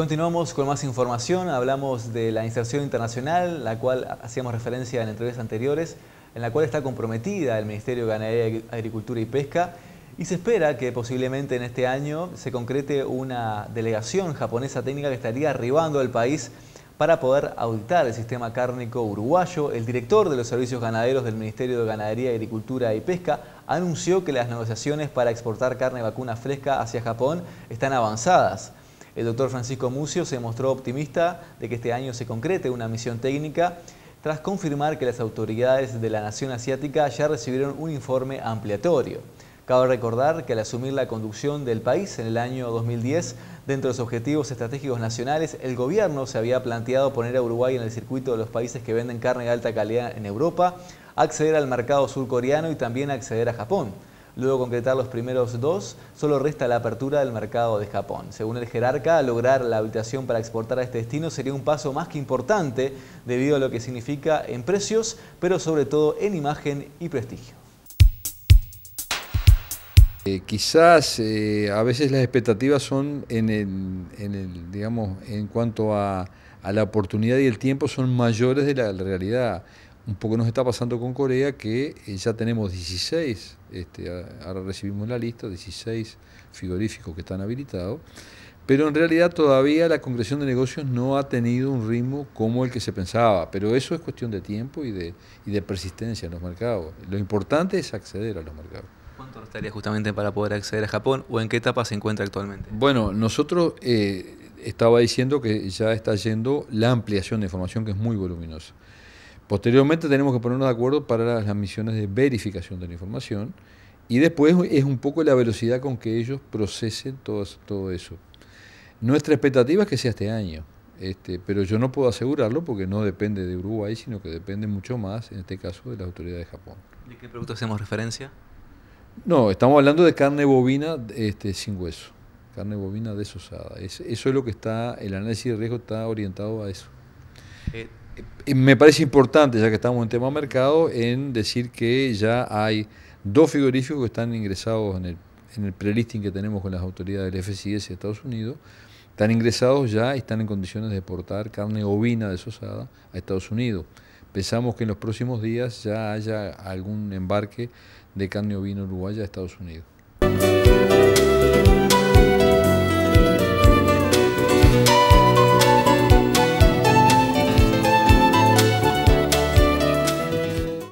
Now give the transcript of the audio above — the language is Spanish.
continuamos con más información. Hablamos de la inserción internacional, la cual hacíamos referencia en entrevistas anteriores, en la cual está comprometida el Ministerio de Ganadería, Agricultura y Pesca y se espera que posiblemente en este año se concrete una delegación japonesa técnica que estaría arribando al país para poder auditar el sistema cárnico uruguayo. El director de los servicios ganaderos del Ministerio de Ganadería, Agricultura y Pesca anunció que las negociaciones para exportar carne vacuna fresca hacia Japón están avanzadas. El doctor Francisco Mucio se mostró optimista de que este año se concrete una misión técnica tras confirmar que las autoridades de la nación asiática ya recibieron un informe ampliatorio. Cabe recordar que al asumir la conducción del país en el año 2010, dentro de los objetivos estratégicos nacionales, el gobierno se había planteado poner a Uruguay en el circuito de los países que venden carne de alta calidad en Europa, acceder al mercado surcoreano y también acceder a Japón. Luego concretar los primeros dos, solo resta la apertura del mercado de Japón. Según el jerarca, lograr la habitación para exportar a este destino sería un paso más que importante debido a lo que significa en precios, pero sobre todo en imagen y prestigio. Eh, quizás eh, a veces las expectativas son en el, digamos, en cuanto a, a la oportunidad y el tiempo son mayores de la realidad un poco nos está pasando con Corea, que eh, ya tenemos 16, este, ahora recibimos la lista, 16 frigoríficos que están habilitados, pero en realidad todavía la concreción de negocios no ha tenido un ritmo como el que se pensaba, pero eso es cuestión de tiempo y de, de persistencia en los mercados. Lo importante es acceder a los mercados. ¿Cuánto restaría justamente para poder acceder a Japón o en qué etapa se encuentra actualmente? Bueno, nosotros eh, estaba diciendo que ya está yendo la ampliación de información que es muy voluminosa. Posteriormente tenemos que ponernos de acuerdo para las misiones de verificación de la información y después es un poco la velocidad con que ellos procesen todo, eso. Nuestra expectativa es que sea este año, este, pero yo no puedo asegurarlo porque no depende de Uruguay, sino que depende mucho más, en este caso, de las autoridades de Japón. ¿De qué producto hacemos referencia? No, estamos hablando de carne bovina este, sin hueso, carne bovina desosada. eso es lo que está, el análisis de riesgo está orientado a eso. Eh, me parece importante, ya que estamos en tema mercado, en decir que ya hay dos frigoríficos que están ingresados en el, en el prelisting que tenemos con las autoridades del FCS de Estados Unidos, están ingresados ya y están en condiciones de exportar carne ovina desosada a Estados Unidos. Pensamos que en los próximos días ya haya algún embarque de carne ovina uruguaya a Estados Unidos.